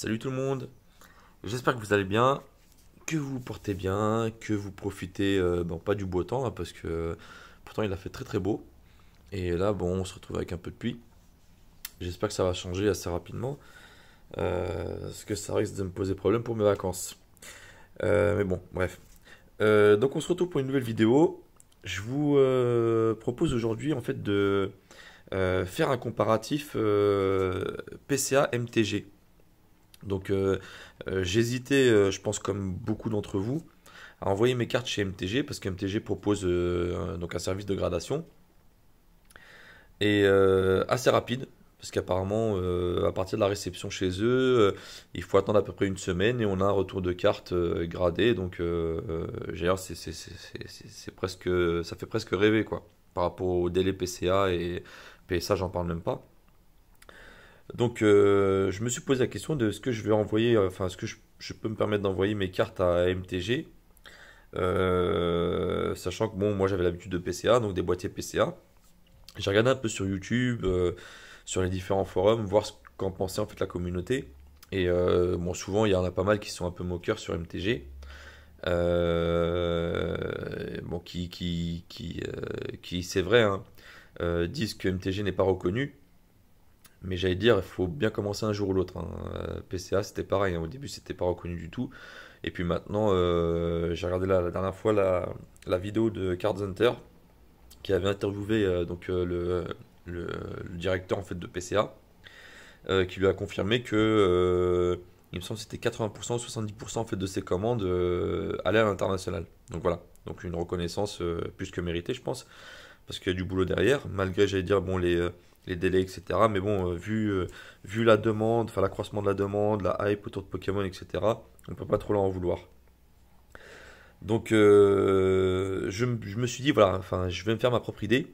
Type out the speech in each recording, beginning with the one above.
Salut tout le monde, j'espère que vous allez bien, que vous vous portez bien, que vous profitez, euh, bon, pas du beau temps, hein, parce que euh, pourtant il a fait très très beau. Et là, bon, on se retrouve avec un peu de pluie. J'espère que ça va changer assez rapidement, euh, parce que ça risque de me poser problème pour mes vacances. mais bon, bref. donc on se retrouve pour une nouvelle vidéo. Je vous propose aujourd'hui en fait de faire un comparatif PCA-MTG. Donc euh, euh, j'hésitais, euh, je pense comme beaucoup d'entre vous, à envoyer mes cartes chez MTG parce que MTG propose donc un service de gradation et assez rapide parce qu'apparemment, à partir de la réception chez eux, il faut attendre à peu près une semaine et on a un retour de cartes euh, gradé. Donc, c'est presque, ça fait presque rêver quoi, par rapport au délai PCA et PSA, j'en parle même pas. Donc, euh, je me suis posé la question de ce que je vais envoyer, euh, enfin, ce que je, peux me permettre d'envoyer mes cartes à MTG, euh, sachant que bon, moi j'avais l'habitude de PCA, donc des boîtiers PCA. J'ai regardé un peu sur YouTube, sur les différents forums, voir ce qu'en pensait en fait la communauté. Et bon, souvent il y en a pas mal qui sont un peu moqueurs sur MTG. bon, qui, qui, qui, c'est vrai, hein, disent que MTG n'est pas reconnu. Mais j'allais dire, il faut bien commencer un jour ou l'autre. Hein. Euh, PCA, c'était pareil. Hein. Au début, c'était pas reconnu du tout. Et puis maintenant, euh, j'ai regardé la, dernière fois la, vidéo de Cards Hunter qui avait interviewé euh, donc, le, directeur en fait, de PCA qui lui a confirmé que, il me semble, c'était 80% ou 70% en fait, de ses commandes allaient à l'international. Donc voilà, donc une reconnaissance plus que méritée, je pense, parce qu'il y a du boulot derrière. Malgré, j'allais dire, bon, les les délais, etc. Mais bon, euh, vu, euh, vu la demande, enfin l'accroissement de la demande, la hype autour de Pokémon, etc., on ne peut pas trop l'en en vouloir. Donc, euh, je, me suis dit, voilà, enfin, je vais me faire ma propre idée.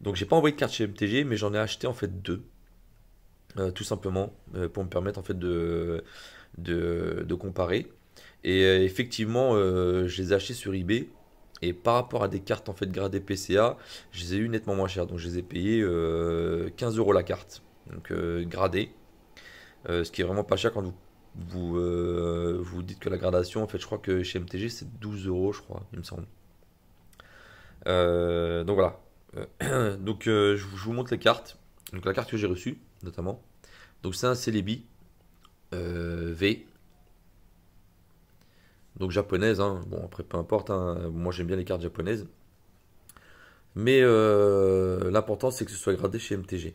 Donc, j'ai pas envoyé de carte chez MTG, mais j'en ai acheté en fait deux. tout simplement, pour me permettre en fait de, de, de comparer. Et effectivement, je les ai achetés sur eBay. Et par rapport à des cartes en fait gradées PCA, je les ai eu nettement moins chères. Donc je les ai payées 15 euh, euros la carte. Donc euh, gradée. Euh, ce qui est vraiment pas cher quand vous vous, euh, vous dites que la gradation, en fait je crois que chez MTG c'est 12 euros je crois, il me semble. donc voilà. donc je vous montre les cartes. Donc la carte que j'ai reçue notamment. Donc c'est un Celebi V donc japonaise. Hein. Bon, après, peu importe, hein. moi j'aime bien les cartes japonaises. Mais euh, l'important c'est que ce soit gradé chez MTG.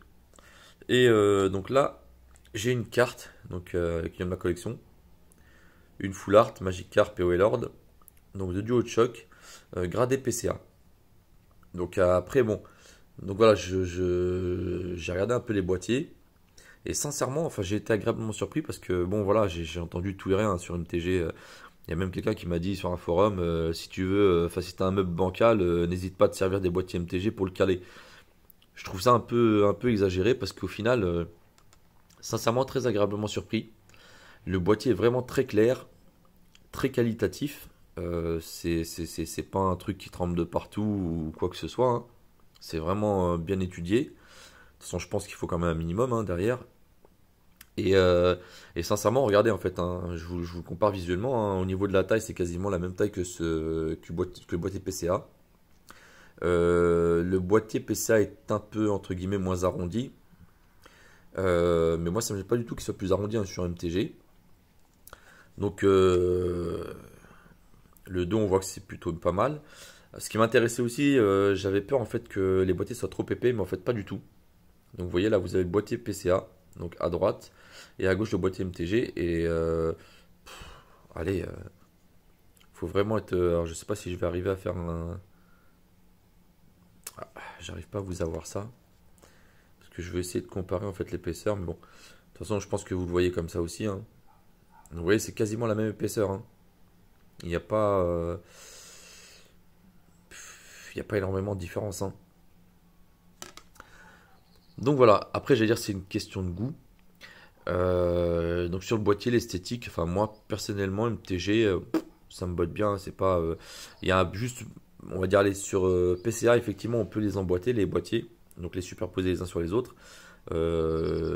Et euh, donc là, j'ai une carte donc, euh, qui vient de ma collection. Une full art, Magic Card, et Lord. Donc de duo de choc, gradé PCA. Donc après, bon. Donc voilà, j'ai je, j'ai regardé un peu les boîtiers. Et sincèrement, enfin, j'ai été agréablement surpris parce que, bon, voilà, j'ai entendu tout et rien sur MTG. Il y a même quelqu'un qui m'a dit sur un forum, euh, si tu veux, euh, enfin si un meuble bancal, euh, n'hésite pas à te servir des boîtiers MTG pour le caler. Je trouve ça un peu, un peu exagéré parce qu'au final, sincèrement très agréablement surpris. Le boîtier est vraiment très clair, très qualitatif. c'est pas un truc qui tremble de partout ou quoi que ce soit. Hein. C'est vraiment bien étudié. De toute façon, je pense qu'il faut quand même un minimum hein, derrière. Euh, et, sincèrement, regardez en fait, hein, je, vous, compare visuellement, hein. au niveau de la taille, c'est quasiment la même taille que, ce, que, boîte, que euh, le boîtier PCA. le boîtier PCA est un peu entre guillemets moins arrondi. Euh, mais moi ça me gêne pas du tout qu'il soit plus arrondi hein, sur MTG. Donc le dos on voit que c'est plutôt pas mal. Ce qui m'intéressait aussi, j'avais peur en fait que les boîtiers soient trop épais, mais en fait pas du tout. Donc vous voyez là vous avez le boîtier PCA donc à droite, et à gauche le boîtier MTG. Et euh, allez, euh, faut vraiment être. Euh, alors je sais pas si je vais arriver à faire un. Ah, j'arrive pas à vous avoir ça parce que je vais essayer de comparer en fait l'épaisseur, mais bon, de toute façon, je pense que vous le voyez comme ça aussi. Hein. Vous voyez, c'est quasiment la même épaisseur. Hein. Il n'y a pas, il n'y a pas énormément de différence. Hein. Donc voilà, après j'allais dire c'est une question de goût. Euh, donc sur le boîtier, l'esthétique, enfin moi personnellement, MTG, euh, ça me botte bien. C'est pas, euh, il y a juste, on va dire sur PCA effectivement, on peut les emboîter les boîtiers, donc les superposer les uns sur les autres.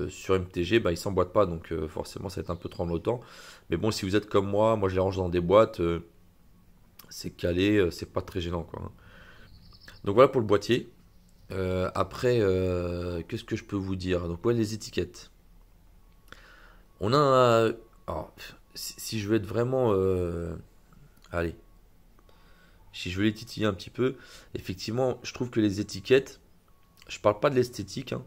sur MTG, bah, ils s'emboîtent pas, donc forcément ça va être un peu tremblotant. Mais bon, si vous êtes comme moi, moi je les range dans des boîtes, c'est calé, c'est pas très gênant quoi. Donc voilà pour le boîtier. Euh, après, euh, qu'est-ce que je peux vous dire Donc, ouais, les étiquettes. On a. si, je veux être vraiment. Euh, allez. Si je veux les titiller un petit peu, effectivement, je trouve que les étiquettes. Je parle pas de l'esthétique, hein,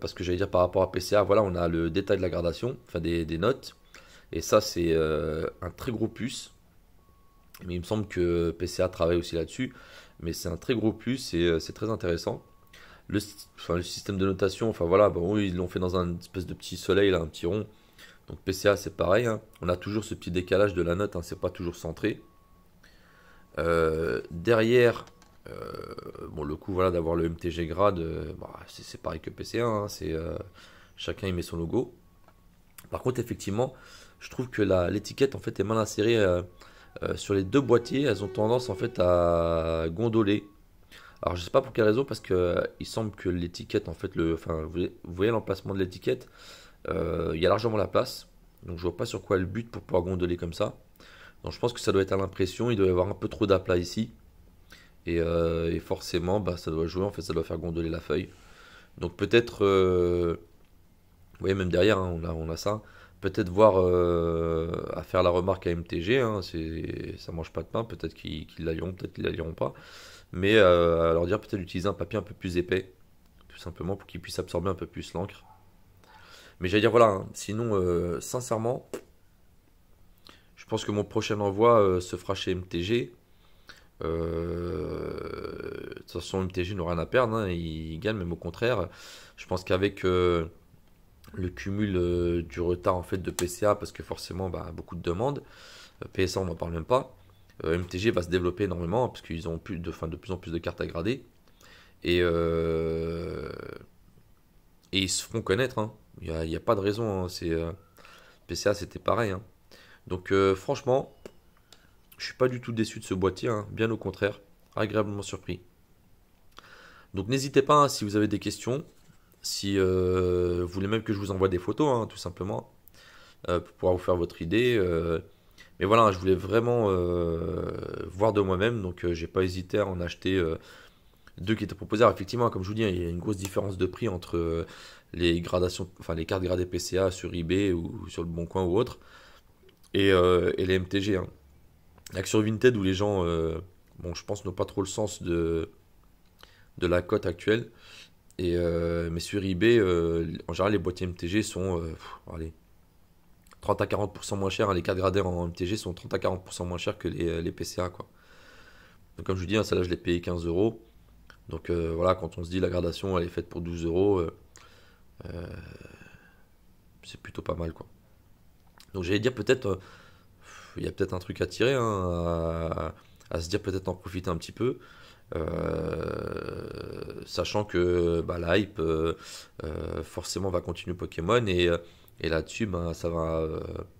parce que j'allais dire par rapport à PCA, voilà, on a le détail de la gradation, enfin des, notes, et ça, c'est un très gros plus. Mais il me semble que PCA travaille aussi là-dessus mais c'est un très gros plus et euh, c'est très intéressant. Le, système de notation, enfin voilà, bon, ils l'ont fait dans un espèce de petit soleil, un petit rond. Donc PCA, c'est pareil. Hein. On a toujours ce petit décalage de la note, hein, c'est pas toujours centré. Euh, derrière, euh, bon, le coup voilà, d'avoir le MTG grade, bah, c'est pareil que PCA. Hein, c'est chacun y met son logo. Par contre, effectivement, je trouve que l'étiquette en fait est mal insérée euh, sur les deux boîtiers, elles ont tendance en fait à gondoler. Alors je sais pas pour quelle raison, parce qu'il euh, il semble que l'étiquette, en fait, le, enfin, vous, voyez l'emplacement de l'étiquette, euh, il y a largement la place. Donc je vois pas sur quoi le but pour pouvoir gondoler comme ça. Donc je pense que ça doit être à l'impression, il doit y avoir un peu trop d'aplats ici. Et, forcément, bah, ça doit jouer, en fait, ça doit faire gondoler la feuille. Donc peut-être, vous voyez même derrière, hein, on, a, on a ça. Peut-être voir euh, à faire la remarque à MTG, Ça hein, ça mange pas de pain, peut-être qu'ils qu peut-être qu'ils ne pas. Mais euh, à leur dire peut-être d'utiliser un papier un peu plus épais, tout simplement pour qu'ils puissent absorber un peu plus l'encre. Mais j'allais dire voilà, hein, sinon euh, sincèrement, je pense que mon prochain envoi se fera chez MTG. De toute façon, MTG n'a rien à perdre, Ils hein, il gagne, même au contraire. Je pense qu'avec le cumul euh, du retard en fait de PCA parce que forcément bah, beaucoup de demandes. Euh, PSA on n'en parle même pas. Euh, MTG va se développer énormément parce qu'ils ont plus de, fin, de plus en plus de cartes à grader. Et, et ils se font connaître. Hein. Il n'y a, pas de raison. Hein. C'est, PCA c'était pareil. Hein. Donc franchement, je suis pas du tout déçu de ce boîtier. Bien au contraire, agréablement surpris. Donc n'hésitez pas si vous avez des questions. Si euh, vous voulez même que je vous envoie des photos, hein, tout simplement, euh, pour pouvoir vous faire votre idée. Euh, mais voilà, je voulais vraiment voir de moi-même, donc j'ai pas hésité à en acheter deux qui étaient proposés. Alors effectivement, comme je vous dis, hein, il y a une grosse différence de prix entre les gradations, enfin les cartes gradées PCA sur eBay ou sur le Bon Coin ou autre, et, les MTG. Hein. sur Vinted où les gens, bon, je pense, n'ont pas trop le sens de, de la cote actuelle, euh, mais sur eBay, euh, en général, les boîtiers MTG sont 30 euh, à 40% moins chers. Hein. les cartes gradés en MTG sont 30 à 40% moins chers que les, PCA. Quoi. Donc, comme je vous dis, hein, celle-là, je l'ai payé 15 euros. Donc voilà, quand on se dit la gradation, elle est faite pour 12 euros, c'est plutôt pas mal. quoi. Donc, j'allais dire, peut-être, il y a peut-être un truc à tirer, hein, à, à, se dire, peut-être en profiter un petit peu. Euh, sachant que bah, la hype euh, euh, forcément va continuer Pokémon et, là-dessus bah, ça va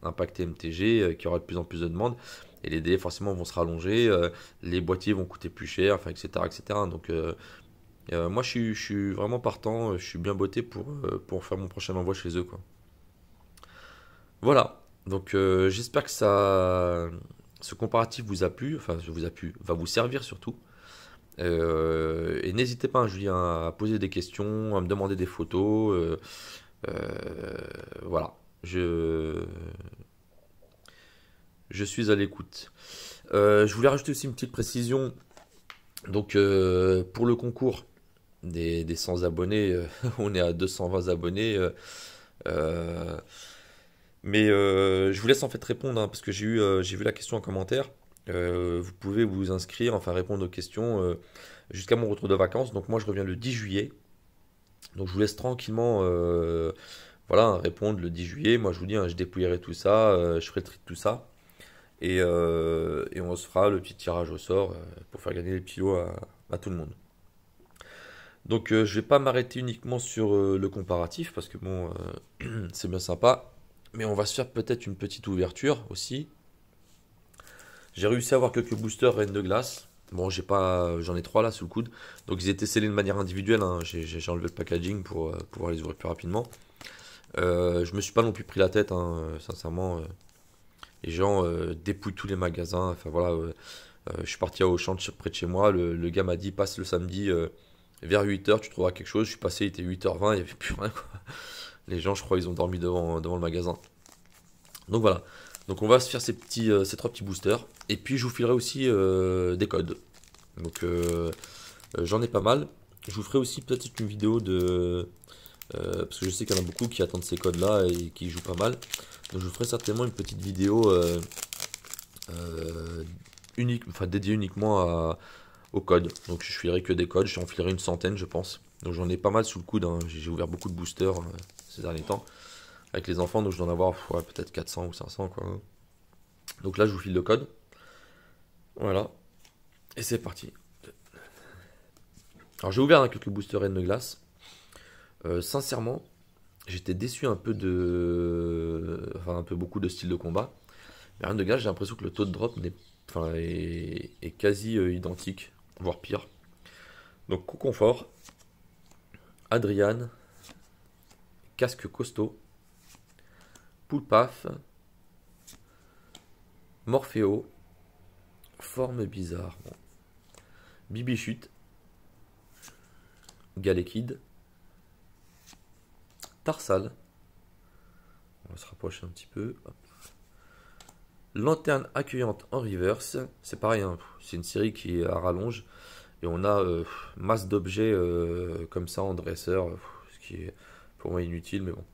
impacter MTG qui aura de plus en plus de demandes et les délais forcément vont se rallonger, les boîtiers vont coûter plus cher, etc. etc. Donc moi je suis, vraiment partant, je suis bien botté pour, faire mon prochain envoi chez eux. Voilà, donc j'espère que ça, ce comparatif vous a plu, enfin vous a plu, va vous servir surtout. Euh, et n'hésitez pas, hein, Julien, à poser des questions, à me demander des photos. Euh, euh, voilà, je, je suis à l'écoute. je voulais rajouter aussi une petite précision. Donc, pour le concours des, 100 abonnés, on est à 220 abonnés. mais je vous laisse en fait répondre hein, parce que j'ai eu, j'ai vu la question en commentaire. Euh, vous pouvez vous inscrire, enfin répondre aux questions euh, jusqu'à mon retour de vacances. Donc moi je reviens le 10 juillet. Donc je vous laisse tranquillement euh, voilà, répondre le 10 juillet. Moi je vous dis, hein, je dépouillerai tout ça, je ferai le tri de tout ça. Et, on se fera le petit tirage au sort pour faire gagner les petits à, tout le monde. Donc je ne vais pas m'arrêter uniquement sur le comparatif parce que bon, c'est bien sympa. Mais on va se faire peut-être une petite ouverture aussi, j'ai réussi à avoir quelques boosters reines de glace. Bon, j'ai pas, j'en ai trois là sous le coude. Donc ils étaient scellés de manière individuelle. Hein. J'ai enlevé le packaging pour euh, pouvoir les ouvrir plus rapidement. Euh, je me suis pas non plus pris la tête, hein, sincèrement. Euh. les gens euh, dépouillent tous les magasins. Enfin voilà, je suis parti à Auchan près de chez moi. Le, gars m'a dit passe le samedi vers 8h, tu trouveras quelque chose. Je suis passé, il était 8h20, il n'y avait plus rien. Quoi. Les gens, je crois, ils ont dormi devant le magasin. Donc voilà. Donc on va se faire euh, ces, trois petits boosters. Et puis je vous filerai aussi euh, des codes. Donc euh, j'en ai pas mal. Je vous ferai aussi peut-être une vidéo de... parce que je sais qu'il y en a beaucoup qui attendent ces codes là et qui jouent pas mal. Donc je vous ferai certainement une petite vidéo unique, enfin, dédiée uniquement au aux codes. Donc je filerai que des codes, j'en filerai une centaine je pense. Donc j'en ai pas mal sous le coude, hein. j'ai ouvert beaucoup de boosters ces derniers temps avec les enfants, donc je dois en avoir peut-être 400 ou 500. Quoi. Donc là, je vous file le code. Voilà. Et c'est parti. Alors j'ai ouvert hein, quelques boosters de glace. Euh, sincèrement, j'étais déçu un peu de... Enfin, un peu beaucoup de style de combat. Mais rien de glace, j'ai l'impression que le taux de drop est... quasi euh, identique, voire pire. Donc confort. Adrian, Casque Costaud, Paf, Morpheo, Forme bizarre, Bibichute, Galekid, Tarsal, on va se rapprocher un petit peu, Lanterne accueillante en reverse, c'est pareil, hein, c'est une série qui est à rallonge, et on a euh, masse d'objets euh, comme ça en dresseur, ce qui est pour moi inutile, mais bon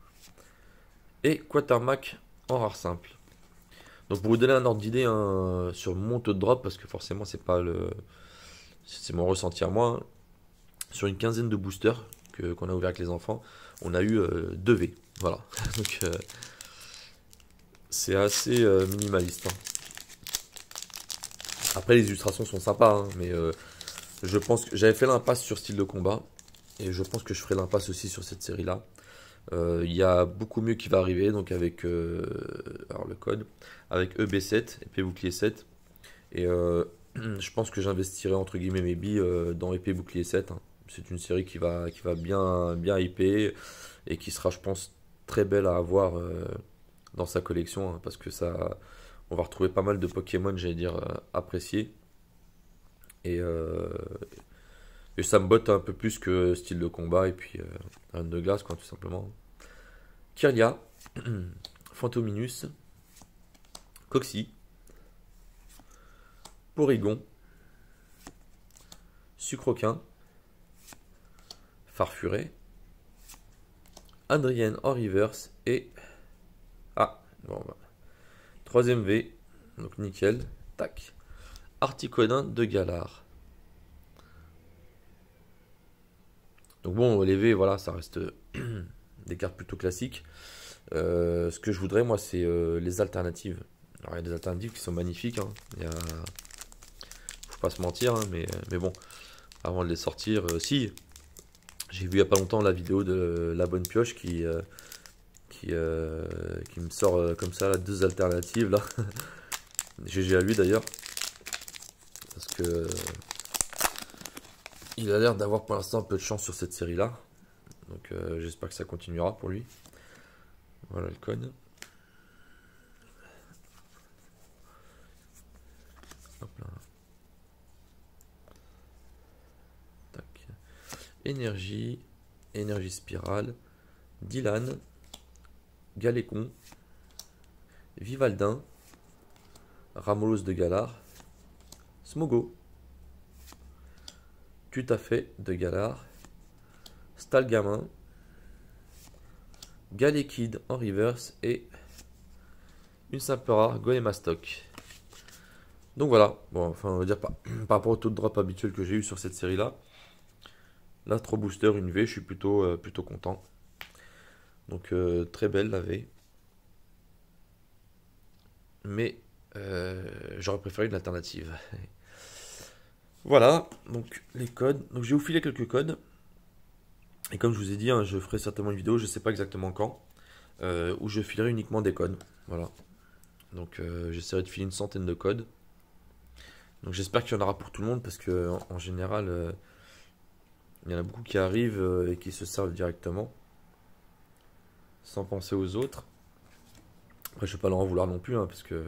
et Quatermac en rare simple. Donc pour vous donner un ordre d'idée hein, sur mon taux de drop, parce que forcément c'est pas le. C'est mon ressenti à moi. Sur une quinzaine de boosters qu'on a ouvert avec les enfants, on a eu 2V. Euh, voilà. Donc euh, c'est assez euh, minimaliste. Hein. Après les illustrations sont sympas, hein, mais je pense que j'avais fait l'impasse sur style de combat. Et je pense que je ferai l'impasse aussi sur cette série là. Euh, il y a beaucoup mieux qui va arriver, donc avec euh, alors le code, avec EB7, épée bouclier 7. Et euh, je pense que j'investirai entre guillemets mes billes dans épée bouclier 7. Hein. C'est une série qui va, qui va bien, bien hyper et qui sera, je pense, très belle à avoir dans sa collection hein, parce que ça on va retrouver pas mal de Pokémon j'allais dire appréciés et, et ça me botte un peu plus que style de combat et puis euh, un de glace, quand tout simplement. Kyria, Fantominus, Coxy, Porygon, Sucroquin, Farfuré, Adrienne en reverse et. Ah, bon, bah. Troisième V, donc nickel, tac. Articodin de Galard. Donc bon, les V, voilà, ça reste des cartes plutôt classiques. Euh, ce que je voudrais, moi, c'est euh, les alternatives. Alors, il y a des alternatives qui sont magnifiques. Hein. Il y a... Faut pas se mentir, hein, mais, mais bon, avant de les sortir, aussi euh, si. J'ai vu il n'y a pas longtemps la vidéo de La Bonne Pioche qui, qui, qui me sort comme ça deux alternatives. là. GG à lui d'ailleurs. Parce que il a l'air d'avoir pour l'instant un peu de chance sur cette série-là. Donc euh, j'espère que ça continuera pour lui. Voilà le code. Énergie, énergie spirale, Dylan, Galécon, Vivaldin, Ramolos de Galar, Smogo tout à fait de Galard. Stalgamin. Galekid en reverse et une simple rare stock Donc voilà, bon, enfin on va dire par, par rapport au taux de drop habituel que j'ai eu sur cette série là. L'Astro Booster, une V, je suis plutôt, euh, plutôt content. Donc euh, très belle la V. Mais euh, j'aurais préféré une alternative. Voilà, donc les codes. Donc j'ai vous quelques codes. Et comme je vous ai dit, hein, je ferai certainement une vidéo, je ne sais pas exactement quand, euh, où je filerai uniquement des codes. Voilà. Donc euh, j'essaierai de filer une centaine de codes. Donc j'espère qu'il y en aura pour tout le monde parce que en, général, euh, il y en a beaucoup qui arrivent et qui se servent directement. Sans penser aux autres. Après je ne vais pas leur en vouloir non plus, hein, parce que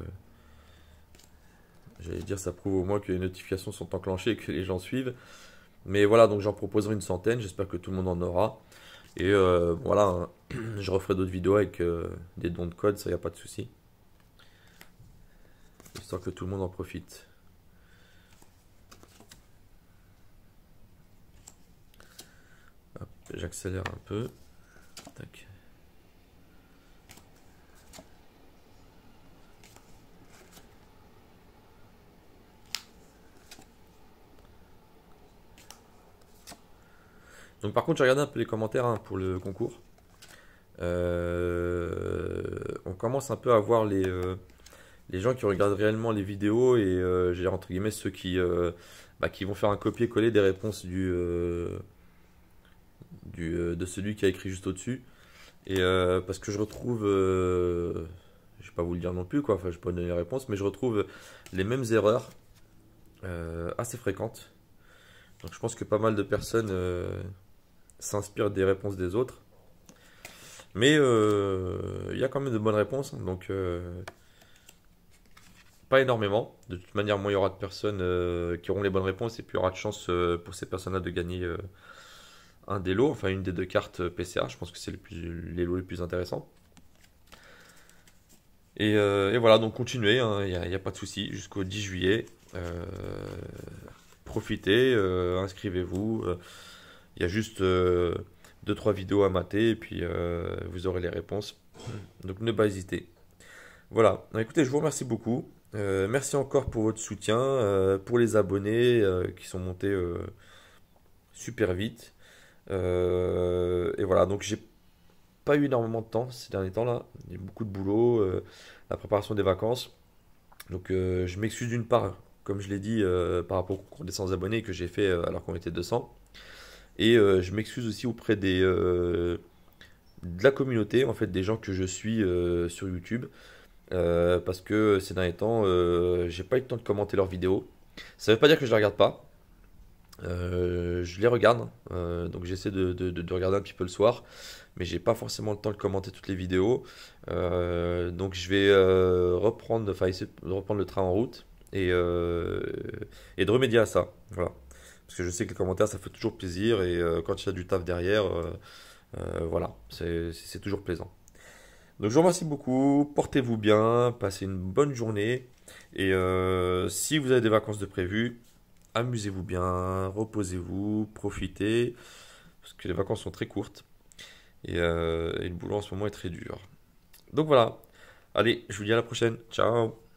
J'allais dire, ça prouve au moins que les notifications sont enclenchées et que les gens suivent. Mais voilà, donc j'en proposerai une centaine. J'espère que tout le monde en aura. Et euh, voilà, hein. je referai d'autres vidéos avec euh, des dons de code, ça y a pas de souci. Histoire que tout le monde en profite. J'accélère un peu. Donc par contre, j'ai regardé un peu les commentaires hein, pour le concours. Euh, on commence un peu à voir les, euh, les gens qui regardent réellement les vidéos et euh, j'ai entre guillemets ceux qui, bah, qui vont faire un copier-coller des réponses du, du, de celui qui a écrit juste au-dessus. Et parce que je retrouve, je ne vais pas vous le dire non plus, quoi, enfin je peux donner les réponses, mais je retrouve les mêmes erreurs assez fréquentes. Donc je pense que pas mal de personnes s'inspire des réponses des autres. Mais euh, il y a quand même de bonnes réponses. Donc, euh, pas énormément. De toute manière, moi, il y aura de personnes euh, qui auront les bonnes réponses et puis il y aura de chance pour ces personnes-là de gagner un des lots, enfin une des deux cartes PCA. Je pense que c'est le les lots les plus intéressants. Et, voilà, donc continuez, hein. il n'y a, pas de souci, jusqu'au 10 juillet. profitez, inscrivez-vous. Il y a juste 2-3 euh, vidéos à mater et puis euh, vous aurez les réponses. Donc ne pas hésiter. Voilà, bah, écoutez, je vous remercie beaucoup. Euh, merci encore pour votre soutien, pour les abonnés qui sont montés super vite. et voilà, donc j'ai pas eu énormément de temps ces derniers temps là. Il y a beaucoup de boulot, la préparation des vacances. Donc je m'excuse d'une part, comme je l'ai dit, par rapport au des 100 abonnés que j'ai fait alors qu'on était 200. Et euh, je m'excuse aussi auprès des, euh, de la communauté, en fait, des gens que je suis euh, sur YouTube. parce que ces derniers temps, j'ai pas eu le temps de commenter leurs vidéos. Ça veut pas dire que je les regarde pas. je les regarde. donc j'essaie de, regarder un petit peu le soir. Mais j'ai pas forcément le temps de commenter toutes les vidéos. donc je vais reprendre, enfin, essayer de reprendre le train en route. Et, et de remédier à ça. Voilà. Parce que je sais que les commentaires, ça fait toujours plaisir. Et euh, quand il y a du taf derrière, euh, euh, voilà, c'est toujours plaisant. Donc je vous remercie beaucoup. Portez-vous bien. Passez une bonne journée. Et si vous avez des vacances de prévu, amusez-vous bien. Reposez-vous. Profitez. Parce que les vacances sont très courtes. et le boulot en ce moment est très dur. Donc voilà. Allez, je vous dis à la prochaine. Ciao